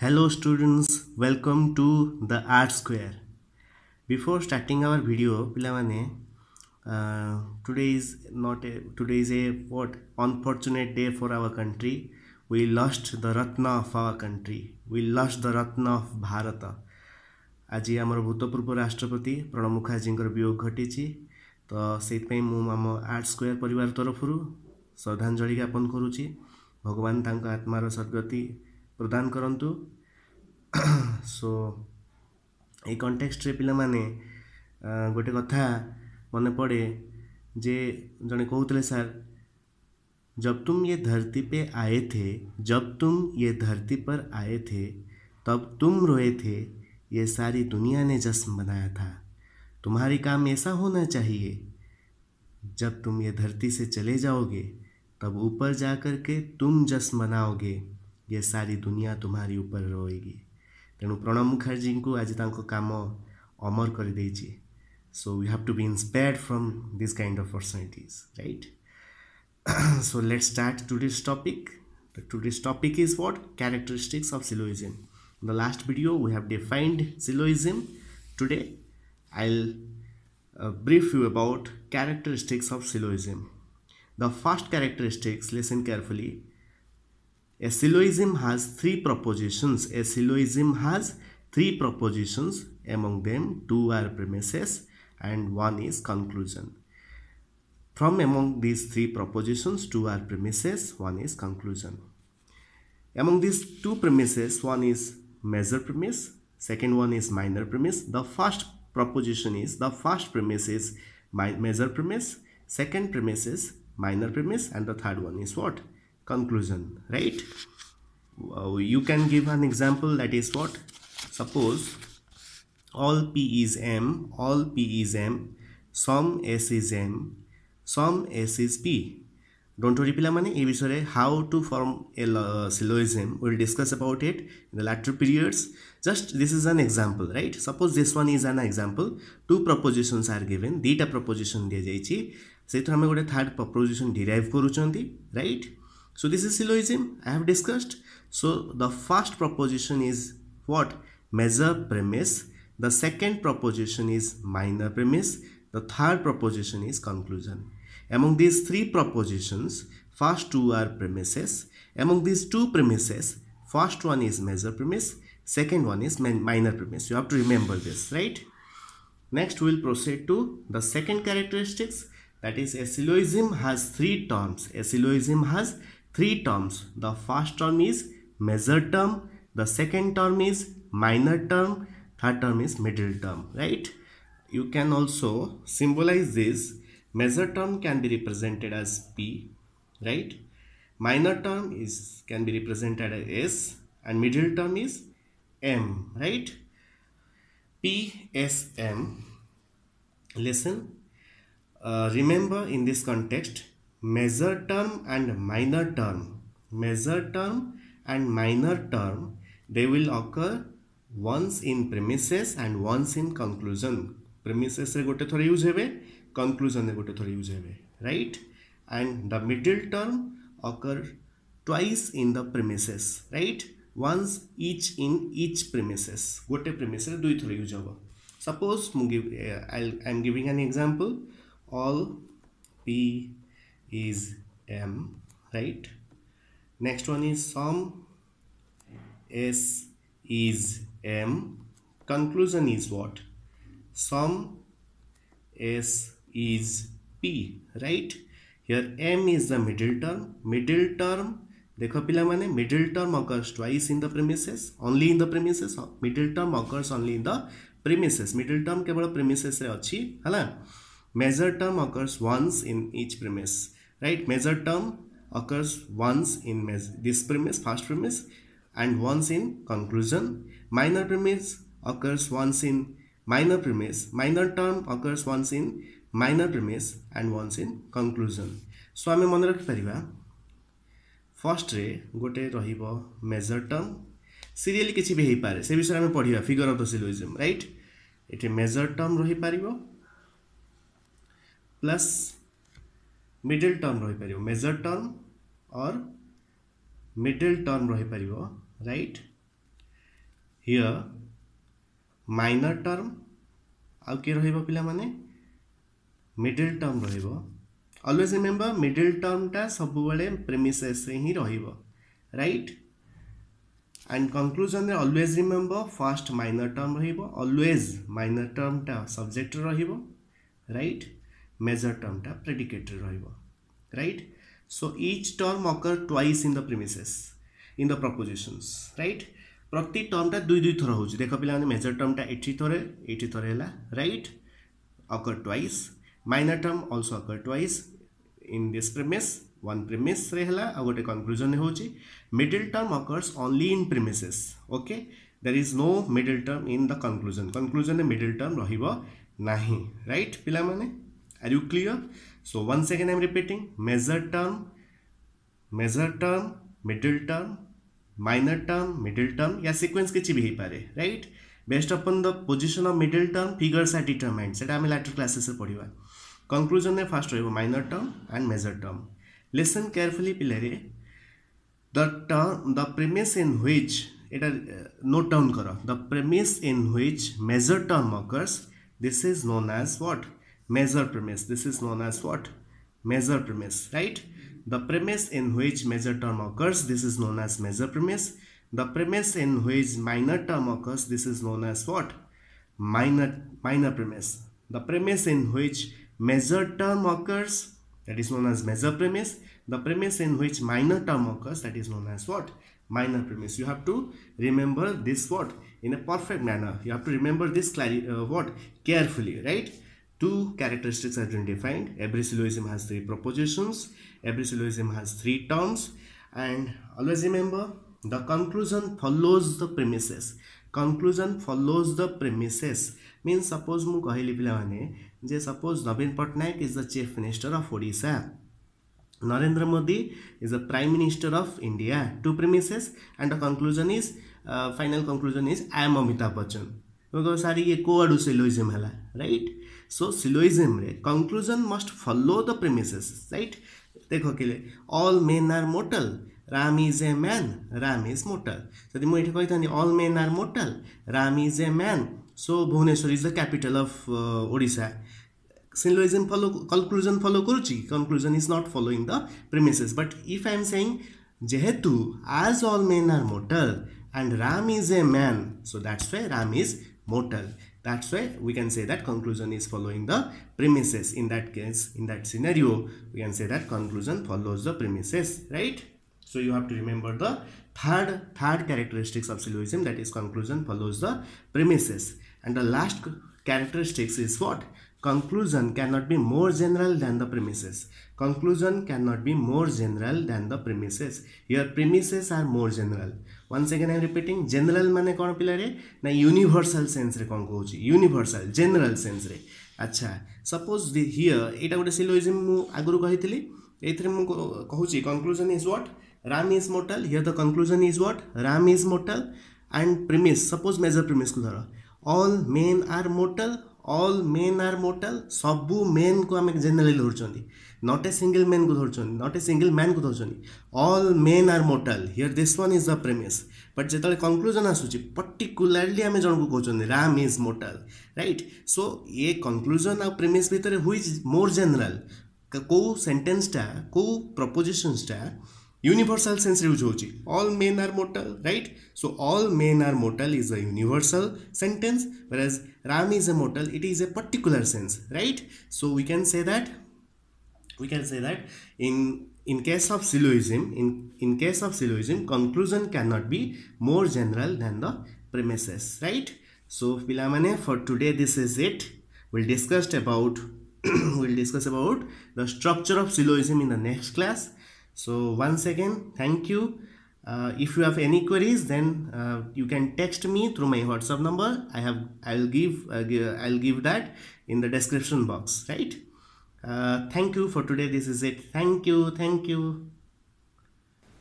Hello students, welcome to the Art Square. Before starting our video, Pilamane, uh, today is not a, today is a what unfortunate day for our country. We lost the Ratna of our country. We lost the Ratna of Bharata. ଆଜି ଆମର ଭୂତପୂର୍ବ ରାଷ୍ଟ୍ରପତି ପ୍ରଣବ ମୁଖାର୍ଜୀଙ୍କର ବିୟୋଗ ଘଟିଛି ତ ସେଇଥିପାଇଁ ମୁଁ ଆମ art square ପରିବାର ତରଫରୁ ଶ୍ରଦ୍ଧାଞ୍ଜଳି ଜ୍ଞାପନ କରୁଛି ଭଗବାନ ତାଙ୍କ ଆତ୍ମାର ସଦ୍ଗତି প্রদান सो ये ଏଇ पे ପିଲାମାନେ गोटे कथा मन पड़े जे जड़े कहते सर जब तुम ये धरती पे आए थे जब तुम ये धरती पर आए थे तब तुम रोए थे ये सारी दुनिया ने जश्न बनाया था तुम्हारी काम ऐसा होना चाहिए जब तुम ये धरती से चले जाओगे तब ऊपर जा कर के तुम जश्न मनाओगे ये सारी दुनिया तुम्हारी ऊपर रोएगी तेणु प्रणब मुखर्जी को आज तक कम अमर कर so you have to be inspired from this kind of personalities right so let's start today's topic today's topic is what characteristics of syllogism in the last video we have defined syllogism today I brief you about characteristics of syllogism the first characteristics listen carefully A syllogism has three propositions. A syllogism has three propositions. Among them, two are premises and one is conclusion. From among these three propositions, two are premises, one is conclusion. Among these two premises, one is major premise, second one is minor premise. The first proposition is the first premise is major premise, second premise is minor premise, and the third one is what? conclusion right you can give an example that is what suppose all p is m all p is m some s is m some s is p don't worry pilamane e bisore how to form a syllogism we'll discuss about it in the later periods just this is an example right suppose this one is an example two propositions are given dita proposition दिया जाइछि सेथर हमें गोटे third proposition derive करूचंती right right? So this is syllogism I have discussed. So the first proposition is what? Major premise. The second proposition is minor premise. The third proposition is conclusion. Among these three propositions, first two are premises. Among these two premises, first one is major premise, second one is minor premise. You have to remember this, right? Next, we will proceed to the second characteristics. That is, a syllogism has three terms. A syllogism has three terms. The first term is major term, the second term is minor term, third term is middle term, right? You can also symbolize this. Major term can be represented as P, right? Minor term is can be represented as S and middle term is M, right? PSM lesson. Uh, remember in this context major term and minor term major term and minor term they will occur once in premises and once in conclusion premises रे गोटे थर use हेबे conclusion रे गोटे थर use हेबे right and the middle term occur twice in the premises right once each in each premises गोटे premises रे दुई थर use suppose I'll, I'm giving an example all p is m right next one is sum s is m conclusion is what sum s is p right here m is the middle term middle term देखो पिला माने middle term occurs twice in the premises only in the premises middle term occurs only in the premises middle term केवल premises रे अछि हला major term occurs once in each premises right measure term occurs once in this premise first premise and once in conclusion minor premise occurs once in minor premise minor term occurs once in minor premise and once in conclusion so ଆମେ ମନେ ରଖିପାରିବା ଫର୍ଷ୍ଟରେ ଗୋଟେ ରହିବ major term ସିରିଏଲି କିଛି ବି ହେଇପାରେ ସେ ବିଷୟରେ ଆମେ ପଢ଼ିବା figure of the syllogism right ଏଠି ମେଜର ଟର୍ମ ରହିପାରିବ ପ୍ଲସ୍ ମିଡ଼ିଲ୍ ଟର୍ମ ରହିପାରିବ major term or middle term ରହିପାରିବ ରାଇଟ୍ ହିଅର୍ ମାଇନର ଟର୍ମ ଆଉ କିଏ ରହିବ ପିଲାମାନେ ମିଡ଼ିଲ୍ ଟର୍ମ ରହିବ ଅଲୱେଜ୍ ରିମେମ୍ବର ମିଡ଼ିଲ୍ ଟର୍ମଟା ସବୁବେଳେ ପ୍ରେମିସେସ୍ରେ ହିଁ ରହିବ ରାଇଟ୍ ଆଣ୍ଡ କନକ୍ଲୁଜନ୍ରେ always remember first minor term ରହିବ ଅଲୱେଜ୍ ମାଇନର ଟର୍ମଟା ସବଜେକ୍ଟ ରହିବ ରାଇଟ୍ मेजर टर्म टर्मटा predicate right so each term occur twice in the premises in the propositions right प्रति टर्मटा दुई दुई थर हो देख पे मेजर टर्मटा एटी थे ये थे right occur twice minor term also occur twice in this premise one premise गोटे कनक्लूजन हो middle term occurs only in premises okay there is no middle term in the conclusion conclusion middle term रही ना right पे Are you clear? So once again I'm repeating major term, major term, middle term, minor term, middle term या sequence किसी भी ही पारे right? Based upon the position of middle term, figures are determined. सेटा हमें later classes से पढ़िवा conclusion में first रही minor term and major term listen carefully पिले the term the premise in which এটা note down কর the premise in which major term occurs this is known as what measure premise this is known as what measure premise right the premise in which major term occurs this is known as major premise the premise in which minor term occurs this is known as what minor minor premise the premise in which major term occurs that is known as major premise the premise in which minor term occurs that is known as what minor premise you have to remember this what in a perfect manner you have to remember this uh, what carefully right two characteristics have been defined every syllogism has three propositions every syllogism has three terms and always remember the conclusion follows the premises conclusion follows the premises means suppose mu kahili suppose navin patnaik is the chief minister of odisha narendra modi is the prime minister of india two premises and the conclusion is uh, final conclusion is i am amitabh bachchan तो सारी ये कोअडू सिलोइज्म है right so syllogism रे conclusion must follow the premise right देख के लिए men are mortal Ram is a man Ram is mortal जब मुझे कही था all men are mortal Ram is a man so Bhubaneswar is the capital of Odisha syllogism follow conclusion follow करुच्ची conclusion is not following the premises but if I am saying जेहेतु आज all men are mortal and Ram is a man so that's why Ram is mortal that's why we can say that conclusion is following the premises in that case in that scenario we can say that conclusion follows the premises right so you have to remember the third third characteristics of syllogism that is conclusion follows the premises and the last characteristics is what conclusion cannot be more general than the premises conclusion cannot be more general than the premises your premises are more general once again i am repeating general माने कौन पिला रे ना universal sense रे कौन कहूँ universal general sense रे अच्छा suppose the here एटा गोटे सिलोइज्म मु आगुरु कहितली एथरे मु कहूँ conclusion is what Ram is mortal here the conclusion is what Ram is mortal and premise suppose major premise को धर all men are mortal all men are mortal ସବୁ ମେନ୍କୁ ଆମେ ଜେନେରାଲି ଧରୁଛନ୍ତି ନଟ୍ ଏ ସିଙ୍ଗଲ୍ ମେନ୍କୁ ଧରୁଛନ୍ତି ନଟ୍ ଏ ସିଙ୍ଗଲ୍ ମ୍ୟାନ୍କୁ ଧରୁଛନ୍ତି all men are mortal here this one is the premise but ଯେତେବେଳେ କନକ୍ଲୁଜନ୍ ଆସୁଛି ପର୍ଟିକୁଲାରଲି ଆମେ ଜଣକୁ କହୁଛନ୍ତି Ram is mortal right so ଏ କନକ୍ଲୁଜନ୍ ଆଉ ପ୍ରେମିସ୍ ଭିତରେ ହୁଇଜ୍ ମୋର୍ ଜେନେରାଲ୍ କେଉଁ ସେଣ୍ଟେନ୍ସଟା କେଉଁ ପ୍ରପୋଜିସନ୍ସଟା universal sense ହେଉଛି all men are mortal right so all men are mortal is a universal sentence whereas ram is a mortal it is a particular sense right so we can say that we can say that in in case of syllogism in in case of syllogism conclusion cannot be more general than the premises right so pilamane for today this is it we'll discuss about we'll discuss about the structure of syllogism in the next class so once again thank you uh, if you have any queries then uh, you can text me through my whatsapp number i have i'll give, uh, give i'll give that in the description box right uh, thank you for today this is it thank you thank you